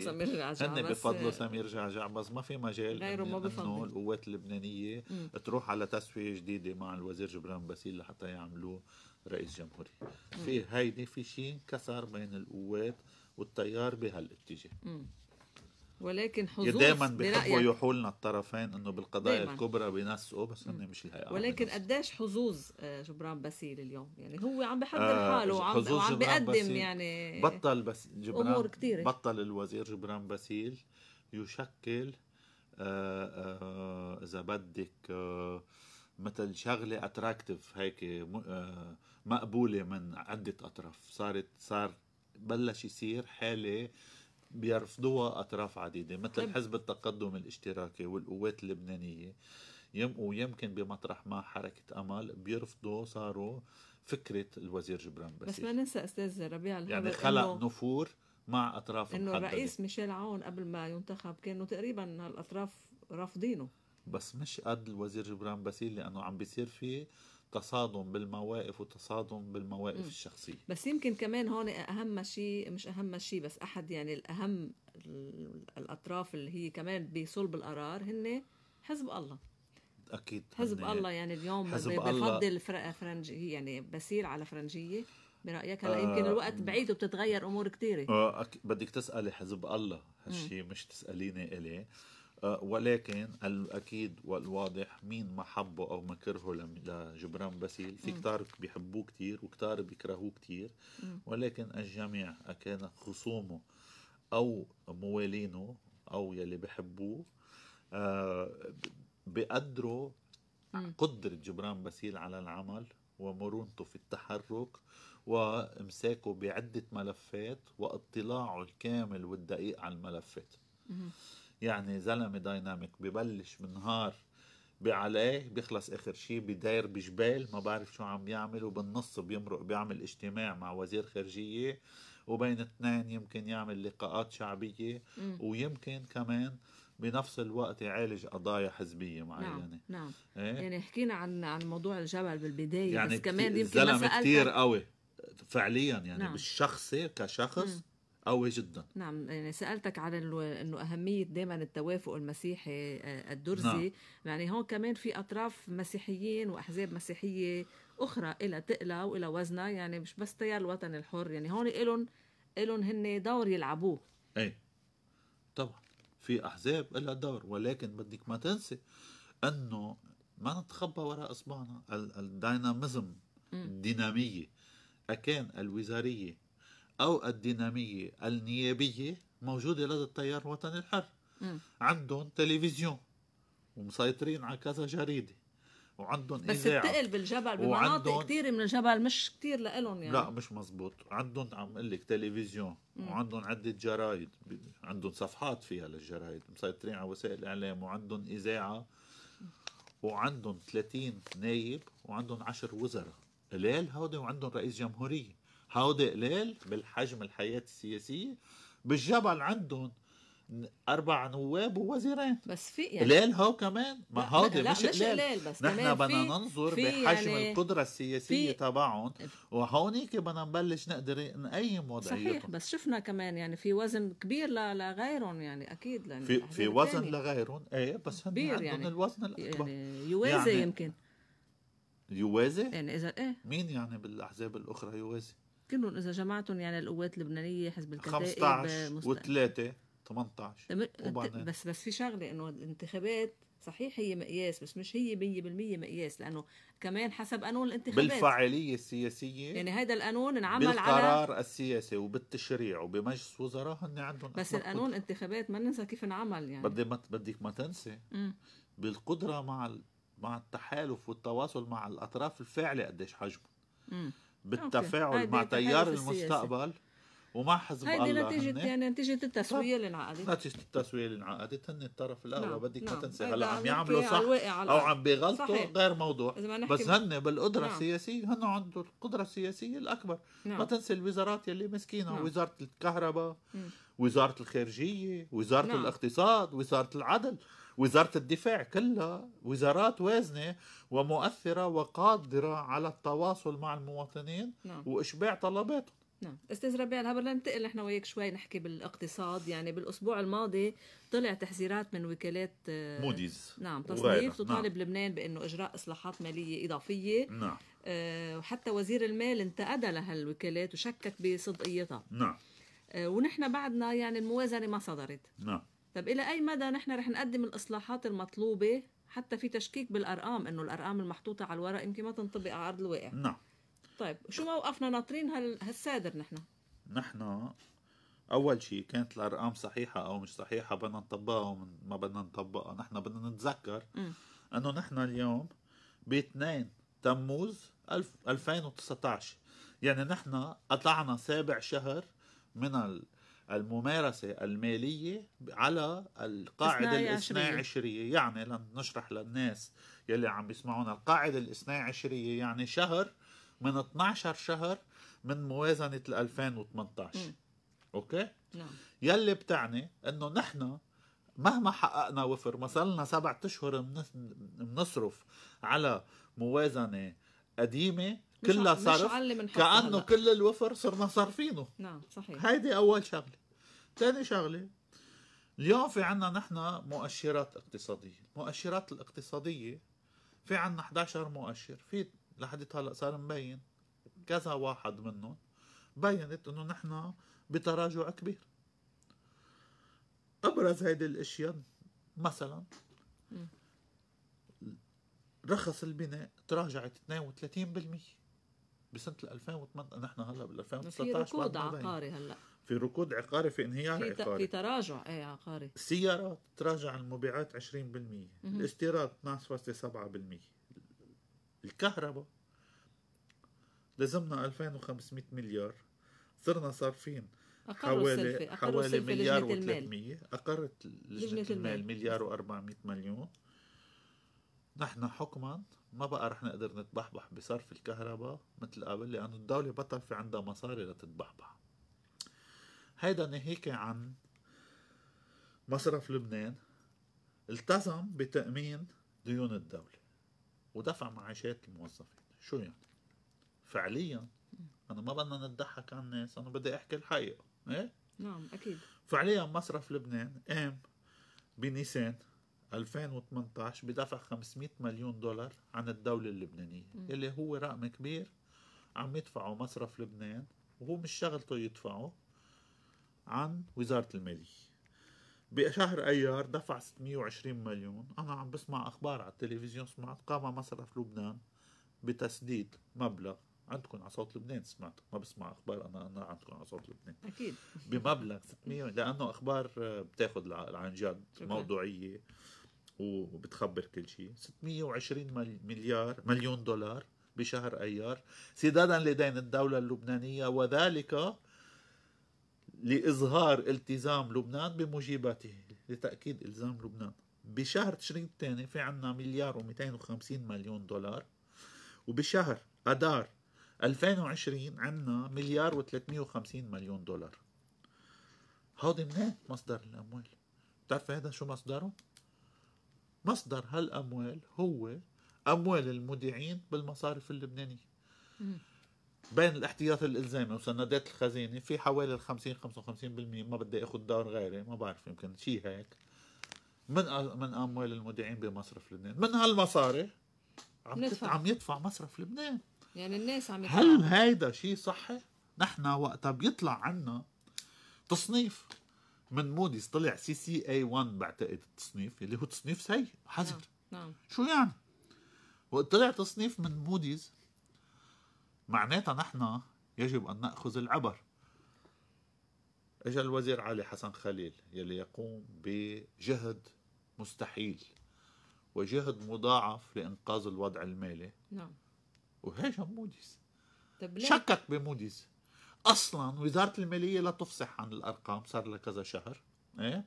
سمير جعجع هن بفضلوا سمير جعجع بس ما في مجال غيره ما القوات اللبنانيه مم. تروح على تسويه جديده مع الوزير جبران باسيل لحتى يعملوه رئيس جمهوري في هيدي في شيء انكسر بين القوات والتيار بهالاتجاه ولكن حظوظ دائما بحبوا يحولنا الطرفين انه بالقضايا دايماً. الكبرى بينسقوا بس هن مش الهيئه ولكن قديش حظوظ آه، جبران باسيل اليوم يعني هو عم بحضر آه حاله وعم, وعم بيقدم يعني بطل بس جبران امور كثيره بطل الوزير جبران باسيل يشكل آه، آه، اذا بدك مثل شغله اتراكتيف هيك مقبوله من عده اطراف صارت صار بلش يصير حاله بيرفضوها أطراف عديدة مثل طيب. حزب التقدم الاشتراكي والقوات اللبنانية يم ويمكن بمطرح ما حركة أمل بيرفضوا صاروا فكرة الوزير جبران باسيل بس ما ننسى أستاذ ربيع يعني خلق إنه نفور مع أطراف إنه الرئيس ميشيل عون قبل ما ينتخب كانوا تقريبا هالأطراف رافضينه بس مش قد الوزير جبران باسيل لأنه عم بيصير في تصادم بالمواقف وتصادم بالمواقف م. الشخصيه بس يمكن كمان هون اهم شيء مش اهم شيء بس احد يعني الاهم الاطراف اللي هي كمان بصلب القرار هن حزب الله اكيد حزب الله يعني اليوم حزب بفضل فرنجي يعني بسير على فرنجيه برايك هلا آه يمكن الوقت بعيد وبتتغير امور كثيره آه بدك تسالي حزب الله هالشيء مش تساليني اليه آه، ولكن الاكيد والواضح مين ما حبه او ما كرهه لجبران باسيل في كتار بيحبوه كتير وكتار بيكرهوه كتير ولكن الجميع كان خصومه او موالينه او يلي بحبوه آه، بقدروا قدرة جبران باسيل على العمل ومرونته في التحرك وامساكه بعدة ملفات واطلاعه الكامل والدقيق على الملفات يعني زلمه دايناميك ببلش بنهار بعليه بيخلص اخر شيء بداير بجبال ما بعرف شو عم بيعمل وبالنص بيمرق بيعمل اجتماع مع وزير خارجيه وبين اثنين يمكن يعمل لقاءات شعبيه م. ويمكن كمان بنفس الوقت يعالج قضايا حزبيه نعم، معينه نعم نعم إيه؟ يعني حكينا عن عن موضوع الجبل بالبدايه يعني بس كمان يمكن زلمه كثير قوي فعليا يعني نعم. بالشخصي كشخص م. قوي جدا نعم يعني سالتك عن انه اهميه دائما التوافق المسيحي آه، الدرزي نعم. يعني هون كمان في اطراف مسيحيين واحزاب مسيحيه اخرى إلى تقلة وإلى وزنها يعني مش بس تيار الوطن الحر يعني هون إلهم إلهم هن دور يلعبوه ايه طبعا في احزاب لها دور ولكن بدك ما تنسي انه ما نتخبى وراء اصبعنا الديناميزم الديناميه اكان الوزاريه أو الدينامية النيابية موجودة لدى التيار الوطني الحر م. عندهم تلفزيون ومسيطرين على كذا جريدة وعندهم بس إذاعة بس بتقل بالجبل بمناطق كثير من الجبل مش كثير لهم يعني لا مش مزبوط عندهم عم اقول لك تلفزيون م. وعندهم عدة جرايد عندهم صفحات فيها للجرايد مسيطرين على وسائل الإعلام وعندهم إذاعة وعندهم 30 نايب وعندهم 10 وزراء قلال هودي وعندهم رئيس جمهورية هودي قليل بالحجم الحياة السياسية بالجبل عندهم اربع نواب ووزيرين بس في يعني قليل هو كمان ما هودي مش, مش قليل بس نحن بدنا ننظر بحجم يعني القدره السياسيه تبعهم وهونيك بدنا نبلش نقدر نقيم وضعيتهم صحيح بس شفنا كمان يعني في وزن كبير لغيرهم يعني اكيد لأن في في وزن لغيرهم ايه بس هن عندهم يعني الوزن الاكبر يعني يوازي يعني يمكن يوازي؟ يعني اذا ايه مين يعني بالاحزاب الاخرى يوازي؟ كلهم اذا جمعتهم يعني القوات اللبنانيه حزب الكتائب 15 وثلاثه 18 وبعدين. بس بس في شغله انه الانتخابات صحيح هي مقياس بس مش هي 100% مقياس لانه كمان حسب قانون الانتخابات بالفاعليه السياسيه يعني هذا القانون انعمل على بالقرار السياسي وبالتشريع وبمجلس وزراء هن عندهم بس القانون قدرة. انتخابات ما ننسى كيف انعمل يعني بدي ما بدك ما تنسي بالقدره مع مع التحالف والتواصل مع الاطراف الفاعله قديش حجمه بالتفاعل مع تيار المستقبل ومع حزب الله هيدي نتيجة يعني نتيجة التسوية اللي انعقدت نتيجة التسوية اللي انعقدت هن الطرف الأقوى نعم، بدك ما نعم. تنسي هلا عم يعملوا صح أو عم بيغلطوا غير موضوع بس هن بالقدرة نعم. السياسية هن عندهم القدرة السياسية الأكبر نعم. ما تنسي الوزارات يلي مسكينة وزارة الكهرباء وزارة الخارجية وزارة الاقتصاد وزارة العدل وزارة الدفاع كلها وزارات وازنة ومؤثرة وقادرة على التواصل مع المواطنين نعم. وإشباع طلباتهم نعم استاذ ربيع هلا بدنا ننتقل نحن وياك شوي نحكي بالاقتصاد يعني بالاسبوع الماضي طلع تحذيرات من وكالات موديز آه، نعم تصنيف تطالب نعم. لبنان بانه اجراء اصلاحات ماليه اضافيه نعم آه وحتى وزير المال انتقدها لهالوكالات وشكك بصدقيتها نعم آه ونحن بعدنا يعني الموازنه ما صدرت نعم طب الى اي مدى نحن رح نقدم الاصلاحات المطلوبه حتى في تشكيك بالارقام انه الارقام المحطوطه على الورق يمكن ما تنطبق على ارض الواقع نعم طيب شو موقفنا ناطرين هال... هالسادر نحن نحن اول شيء كانت الارقام صحيحه او مش صحيحه بدنا نطبقها او ما بدنا نطبقها نحن بدنا نتذكر انه نحن اليوم ب 2 تموز 2019 يعني نحن قطعنا سابع شهر من الممارسة المالية على القاعدة الاثنى عشرية يعني لنشرح للناس يلي عم بيسمعونا القاعدة الاثنى عشرية يعني شهر من 12 شهر من موازنة 2018 اوكي؟ نعم يلي بتعني انه نحن مهما حققنا وفر ما صار سبعة اشهر بنصرف على موازنة قديمه كلها صرف كانه هلأ. كل الوفر صرنا صارفينه نعم صحيح هيدي اول شغله ثاني شغله اليوم في عنا نحن مؤشرات اقتصاديه المؤشرات الاقتصاديه في عنا 11 مؤشر في لحديت هلا صار مبين كذا واحد منهم بينت انه نحن بتراجع كبير ابرز هيدي الاشياء مثلا رخص البناء تراجعت 32% بسنه 2008 نحن هلا بال 2019 في ركود عقاري هلا في ركود عقاري في انهيار في عقاري في تراجع اي عقاري السيارات تراجع المبيعات 20% الاستيراد 12.7% الكهرباء لزمنا 2500 مليار صرنا صارفين حوالي حوالي مليار و300 اقرت لجنه المال مليار و400 مليون نحن حكما ما بقى رح نقدر نتبحبح بصرف الكهرباء مثل قبل لأنه الدولة بطل في عندها مصاري لتتبحبح هيدا ناهيك عن مصرف لبنان التزم بتأمين ديون الدولة ودفع معاشات الموظفين شو يعني فعليا انا ما بدنا نضحك على الناس انا بدي احكي الحقيقه ايه نعم اكيد فعليا مصرف لبنان قام بنيسان 2018 بدفع 500 مليون دولار عن الدولة اللبنانية م. اللي هو رقم كبير عم يدفعه مصرف لبنان وهو مش شغلته يدفعه عن وزارة المالية بشهر ايار دفع 620 مليون انا عم بسمع اخبار على التلفزيون سمعت قام مصرف لبنان بتسديد مبلغ عندكم على صوت لبنان سمعت ما بسمع اخبار انا انا عندكم على صوت لبنان اكيد بمبلغ 600 لانه اخبار بتاخذ عن جد موضوعيه وبتخبر كل شيء 620 مليار مليون دولار بشهر ايار سدادا لدين الدوله اللبنانيه وذلك لإظهار التزام لبنان بموجباته لتأكيد إلزام لبنان بشهر تشرين الثاني في عنا مليار و250 مليون دولار وبشهر أدار 2020 عنا مليار و350 مليون دولار هودي منين مصدر الأموال بتعرف هذا شو مصدره؟ مصدر هالأموال هو أموال المودعين بالمصارف اللبنانية بين الاحتياطي الالزامي وسندات الخزينه في حوالي ال 50 55% ما بدي اخذ دار غيري ما بعرف يمكن شيء هيك من من اموال المودعين بمصرف لبنان من هالمصاري عم ندفع. عم يدفع مصرف لبنان يعني الناس عم يدفع. هل هيدا شيء صحي نحن وقتها بيطلع عنا تصنيف من موديز طلع سي سي اي 1 بعتقد التصنيف اللي هو تصنيف سيء حذر نعم. نعم. شو يعني وطلع تصنيف من موديز معناتها نحن يجب أن نأخذ العبر اجى الوزير علي حسن خليل يلي يقوم بجهد مستحيل وجهد مضاعف لإنقاذ الوضع المالي نعم وهاجم موديز ليه؟ شكك بموديز اصلا وزاره الماليه لا تفصح عن الارقام صار لها كذا شهر ايه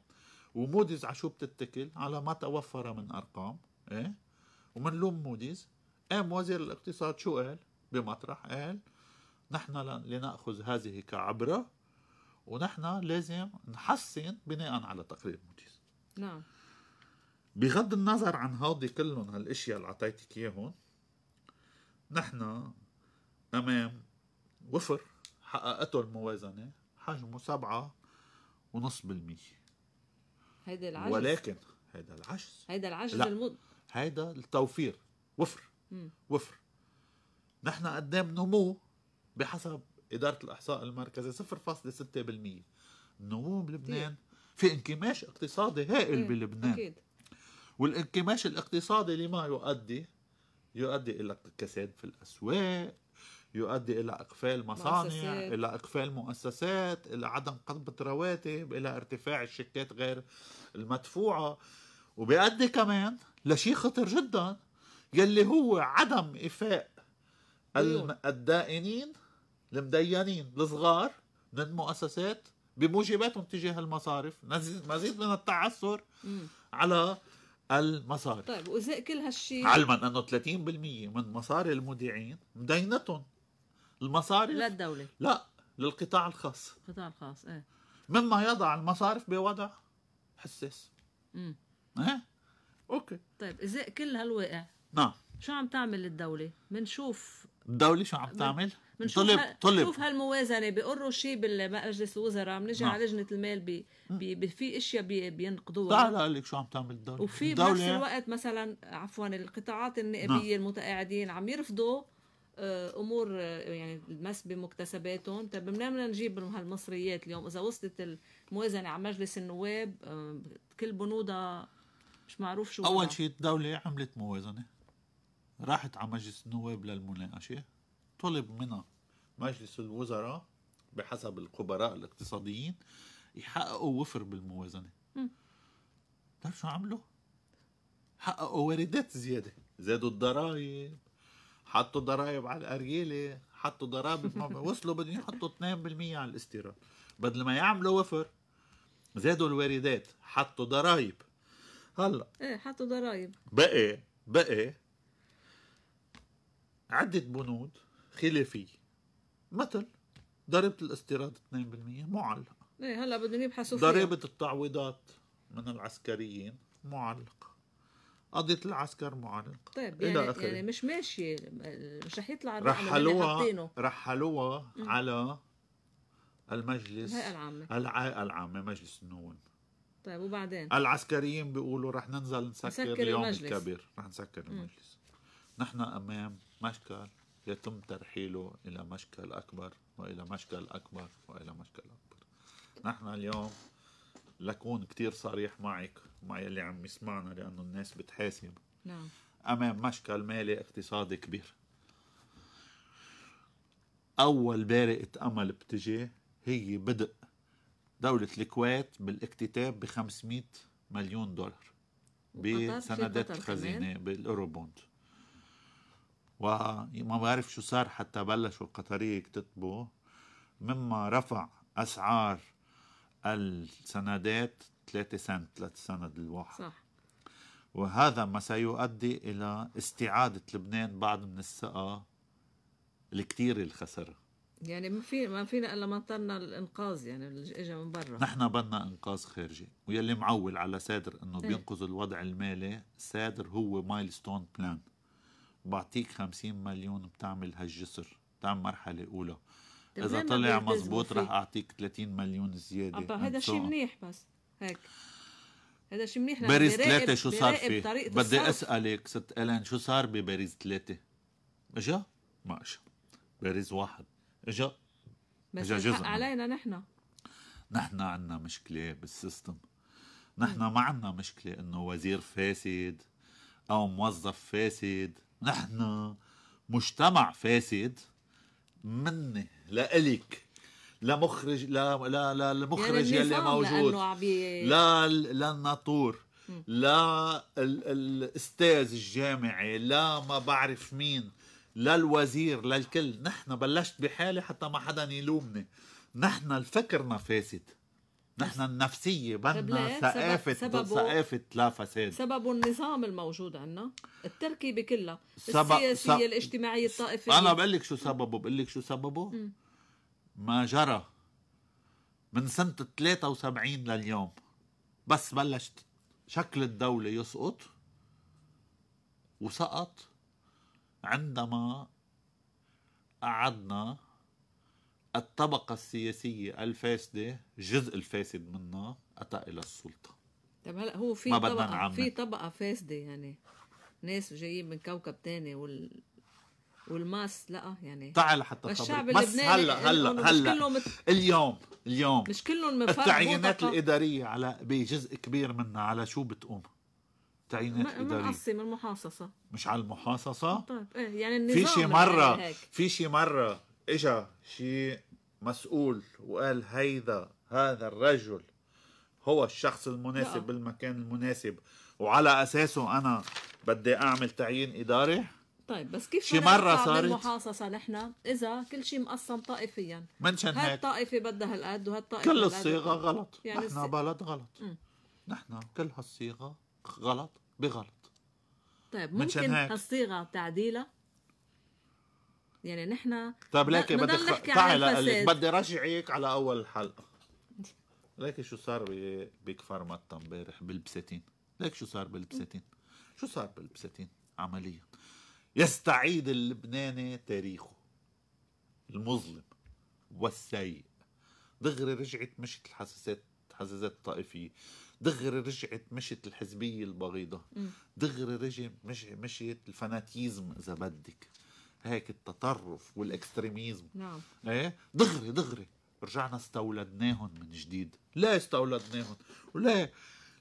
وموديز على شو بتتكل على ما توفر من ارقام ايه ومنلوم موديز قام إيه، وزير الاقتصاد شو قال بمطرح قال نحن لنأخذ هذه كعبرة ونحن لازم نحسن بناء على تقرير موديز نعم بغض النظر عن هودي كلهم هالاشياء اللي اعطيتك اياهم نحن امام وفر حققته الموازنه حجمه سبعة ونص بالمية هيدا العجز ولكن هيدا العجز هيدا العجز المض هيدا التوفير وفر مم. وفر نحن قدام نمو بحسب إدارة الإحصاء المركزي 0.6% نمو بلبنان في انكماش اقتصادي هائل بلبنان أكيد. والانكماش الاقتصادي لما يؤدي يؤدي إلى كساد في الأسواق يؤدي إلى إقفال مصانع مؤسسات. إلى إقفال مؤسسات إلى عدم قبض رواتب إلى ارتفاع الشيكات غير المدفوعة وبيؤدي كمان لشيء خطر جدا يلي هو عدم افاق الدائنين المدينين الصغار من المؤسسات بموجباتهم تجاه المصارف مزيد من التعثر على المصارف طيب وزي كل هالشيء علما انه 30% من مصاري المودعين مدينتهم المصارف للدولة لا للقطاع الخاص القطاع الخاص ايه مما يضع المصارف بوضع حساس امم ايه اوكي طيب ازاء كل هالواقع نعم شو عم تعمل الدولة؟ بنشوف الدولة شو عم تعمل؟ طلب طلب بنشوف هالموازنه بيقروا شيء بالمجلس الوزراء بنجي على نعم. لجنه المال بي بي في اشياء بي بينقضوها تعال اقول لك شو عم تعمل الدوله وفي بنفس الوقت مثلا عفوا القطاعات نعم. المتقاعدين عم يرفضوا آه، امور آه، يعني المس بمكتسباتهم طيب بدنا نجيب هالمصريات اليوم اذا وصلت الموازنه على مجلس النواب آه، كل بنودها مش معروف شو اول شيء الدوله عملت موازنه راحت على مجلس النواب للمناقشة طلب منها مجلس الوزراء بحسب الخبراء الاقتصاديين يحققوا وفر بالموازنة بتعرف طيب شو عملوا؟ حققوا واردات زيادة زادوا الضرائب حطوا ضرائب على الأريلة حطوا ضرائب وصلوا بدهم يحطوا 2% على الاستيراد بدل ما يعملوا وفر زادوا الواردات حطوا ضرائب هلا ايه حطوا ضرائب بقي بقي عدة بنود خلافية مثل ضريبة الاستيراد 2% معلقة ايه هلا بدهم يبحثوا فيها ضريبة التعويضات من العسكريين معلقة قضية العسكر معلقة طيب يعني, إلى آخر. يعني مش ماشية مش رح يطلع رحلوها رحلوها على المجلس الهيئة العامة الهيئة العامة مجلس النواب طيب وبعدين العسكريين بيقولوا رح ننزل نسكر, نسكر اليوم المجلس. الكبير رح نسكر المجلس م. نحن امام مشكل يتم ترحيله إلى مشكل أكبر وإلى مشكل أكبر وإلى مشكل أكبر نحن اليوم لكون كتير صريح معك مع يلي عم يسمعنا لأنه الناس بتحاسب نعم أمام مشكل مالي اقتصادي كبير أول بارقة أمل بتجي هي بدء دولة الكويت بالاكتتاب ب 500 مليون دولار بسندات الخزينة بالأوروبوند وما بعرف شو صار حتى بلشوا القطرية يكتتبوا مما رفع أسعار السندات 3 سنت للسند الواحد صح. وهذا ما سيؤدي إلى استعادة لبنان بعض من الثقة الكثير اللي خسرها يعني ما في ما فينا الا ما طلنا الانقاذ يعني اللي اجى من برا نحن بدنا انقاذ خارجي ويلي معول على سادر انه إيه. بينقذ الوضع المالي سادر هو مايلستون بلان بعطيك 50 مليون بتعمل هالجسر بتعمل مرحلة أولى إذا طلع مزبوط رح أعطيك 30 مليون زيادة هذا شيء منيح بس هيك هذا شيء منيح باريس ثلاثة شو صار فيه؟ بدي أسألك ست ألين شو صار بباريس ثلاثة؟ إجا؟ ما إجا باريس واحد إجا بس إجا جزء علينا نحن نحن عندنا مشكلة بالسيستم نحن ما عندنا مشكلة إنه وزير فاسد أو موظف فاسد نحن مجتمع فاسد مني لإلك لمخرج لا لا لا المخرج يعني يلي موجود لا للناطور لا الاستاذ الجامعي لا ما بعرف مين لا الوزير للكل نحن بلشت بحالي حتى ما حدا يلومني نحن الفكرنا فاسد نحن النفسية بدنا ثقافة سبب ثقافة لا فساد سببه النظام الموجود عنا التركيبة كلها السياسية سب... الاجتماعية الطائفية أنا بقول لك شو سببه بقول لك شو سببه م. ما جرى من سنة 73 لليوم بس بلشت شكل الدولة يسقط وسقط عندما قعدنا الطبقة السياسية الفاسدة جزء الفاسد منها أتى إلى السلطة طب هلا هو في طبقة في طبقة فاسدة يعني ناس جايين من كوكب تاني وال والماس لا يعني تعال حتى الشعب اللبناني هلا هلا هلا مت... اليوم اليوم مش كلهم التعيينات الاداريه على بجزء كبير منها على شو بتقوم؟ تعيينات م... اداريه من من المحاصصه مش على المحاصصه؟ طيب ايه يعني النظام إيه، في شي مره في شي مره اجا شي مسؤول وقال هيدا هذا الرجل هو الشخص المناسب لا. نعم. بالمكان المناسب وعلى اساسه انا بدي اعمل تعيين اداري طيب بس كيف شي مرة صارت المحاصصة نحن إذا كل شيء مقسم طائفيا منشان هيك هالطائفة بدها هالقد وهالطائفة كل الصيغة غلط يعني نحن السي... بلد غلط م. نحن كل هالصيغة غلط بغلط طيب ممكن هالصيغة تعديلها يعني نحن طيب ليك بدي خ... تعال بدي رجعك على اول حلقه ليك شو صار بكفر مطة امبارح بالبساتين ليك شو صار بالبساتين شو صار بالبساتين عمليا يستعيد اللبناني تاريخه المظلم والسيء دغري رجعت مشت الحساسات حساسات الطائفيه دغري رجعت مشت الحزبيه البغيضه دغري رجع مشت الفاناتيزم اذا بدك هيك التطرف والاكستريميزم نعم ايه دغري دغري رجعنا استولدناهم من جديد ليه استولدناهم وليه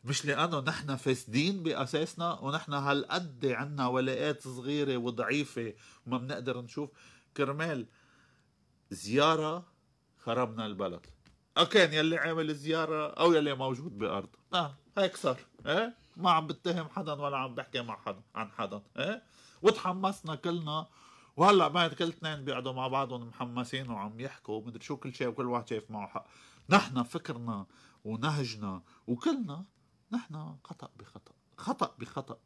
مش لانه نحن فاسدين باساسنا ونحن هالقد عنا ولاءات صغيره وضعيفه وما بنقدر نشوف كرمال زياره خربنا البلد اكان يلي عامل زياره او يلي موجود بارضه آه نعم، هيك صار ايه ما عم بتهم حدا ولا عم بحكي مع حدا عن حدا ايه وتحمسنا كلنا وهلا بعد كل اثنين بيقعدوا مع بعضهم محمسين وعم يحكوا ومدري شو كل شيء وكل واحد شايف معه حق نحن فكرنا ونهجنا وكلنا نحن خطا بخطا خطا بخطا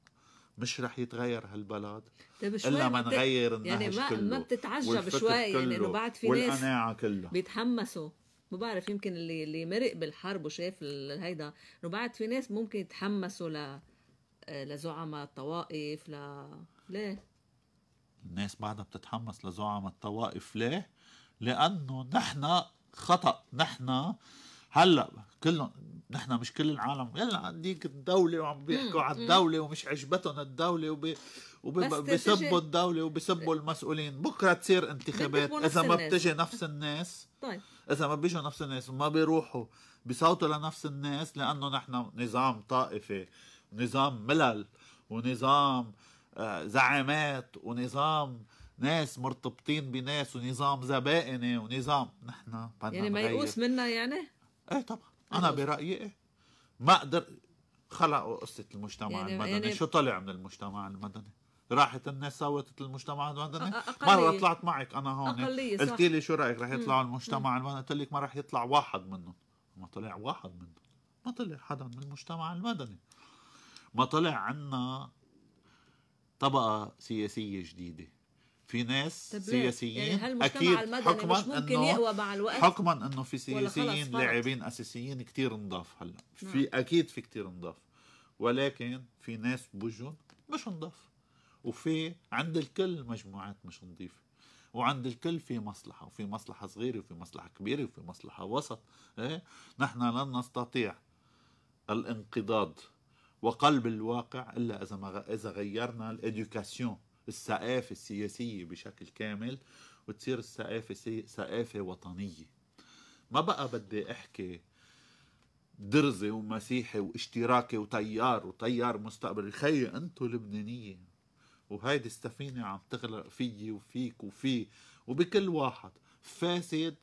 مش رح يتغير هالبلد طيب الا ما نغير يعني النهج يعني ما كله ما بتتعجب شوي يعني انه بعد في ناس كلها بيتحمسوا ما بعرف يمكن اللي اللي مرق بالحرب وشاف هيدا انه بعد في ناس ممكن يتحمسوا ل آه، لزعماء الطوائف ل ليه الناس بعدها بتتحمس لزعم الطوائف ليه؟ لأنه نحن خطأ نحن هلا كلهم نحن مش كل العالم يلا عنديك الدولة وعم بيحكوا على الدولة ومش عجبتهم الدولة وبي وبيسبوا الدولة وبيسبوا المسؤولين بكره تصير انتخابات إذا ما بتجي نفس الناس طيب إذا ما بيجوا نفس الناس وما بيروحوا بصوتوا لنفس الناس لأنه نحن نظام طائفي نظام ملل ونظام آه آه، زعامات ونظام ناس مرتبطين بناس ونظام زبائني ونظام نحن يعني ميؤوس منا يعني؟ ايه طبعا انا برايي إيه؟ ما اقدر خلقوا قصه المجتمع يعني المدني يعني شو طلع من المجتمع المدني؟ راحت الناس صوتت المجتمع المدني مرة طلعت معك أنا هون قلت لي شو رأيك رح يطلعوا المجتمع المدني قلت لك ما رح يطلع واحد منهم ما طلع واحد منهم ما طلع حدا من المجتمع المدني ما طلع عنا طبقه سياسيه جديده في ناس طب سياسيين يعني اكيد المدني يعني حكما مش ممكن يقوى مع الوقت حكما انه في سياسيين لاعبين اساسيين كتير نضاف هلا نعم. في اكيد في كتير نضاف ولكن في ناس بوجهن مش نضاف وفي عند الكل مجموعات مش نظيفه وعند الكل في مصلحه وفي مصلحه صغيره وفي مصلحه كبيره وفي مصلحه وسط إيه؟ نحن لن نستطيع الانقضاض وقلب الواقع إلا إذا ما إذا غيرنا الإدوكاسيون الثقافة السياسية بشكل كامل وتصير الثقافة ثقافة وطنية ما بقى بدي أحكي درزي ومسيحي واشتراكي وتيار وتيار مستقبل خي انتو لبنانيه وهيدي السفينه عم تغرق فيي وفيك وفي وبكل واحد فاسد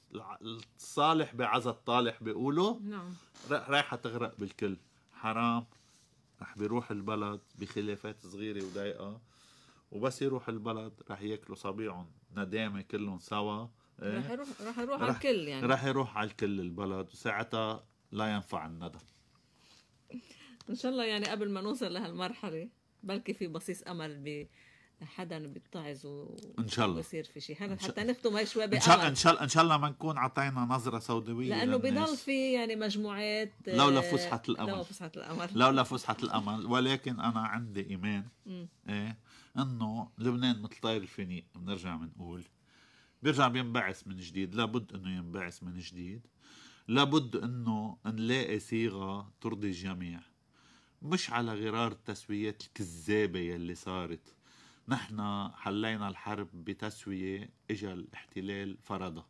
الصالح بعزا الطالح بيقولوا نعم رايحه تغرق بالكل حرام رح بيروح البلد بخلافات صغيرة وضيقة وبس يروح البلد رح ياكلوا صبيعهم ندامة كلهم سوا إيه؟ رح يروح رح يروح على الكل يعني رح يروح على الكل البلد وساعتها لا ينفع الندم ان شاء الله يعني قبل ما نوصل لهالمرحله بلكي في بصيص امل حدا بيتعظ و... ان شاء الله بصير في شيء حدا حتى نختم هاي شوي ان شاء الله ان شاء الله ان شاء الله ما نكون عطينا نظره سوداويه لانه بضل في يعني مجموعات لولا آه، فسحه الامل لولا فسحه الامل لولا فسحه الامل ولكن انا عندي ايمان ايه انه لبنان مثل طير الفينيق بنرجع بنقول بيرجع بينبعث من جديد لابد انه ينبعث من جديد لابد انه نلاقي صيغه ترضي الجميع مش على غرار التسويات الكذابه يلي صارت نحن حلينا الحرب بتسوية إجا الاحتلال فرضها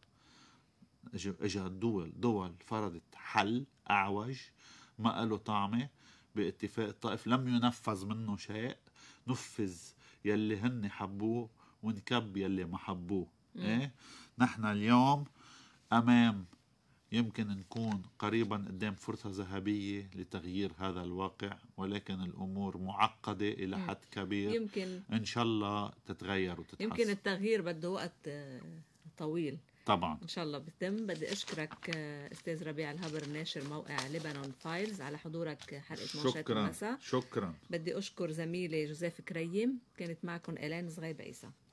إجا الدول دول فرضت حل أعوج ما له طعمة باتفاق الطائف لم ينفذ منه شيء نفذ يلي هن حبوه ونكب يلي ما حبوه إيه؟ نحن اليوم أمام يمكن نكون قريبا قدام فرصة ذهبية لتغيير هذا الواقع ولكن الأمور معقدة إلى حد كبير يمكن إن شاء الله تتغير وتتحسن يمكن التغيير بده وقت آه، طويل طبعا ان شاء الله بتم بدي اشكرك آه، استاذ ربيع الهبر ناشر موقع لبنان فايلز على حضورك حلقه منشات المساء شكرا شكرا بدي اشكر زميلي جوزيف كريم كانت معكم الان صغيبه عيسى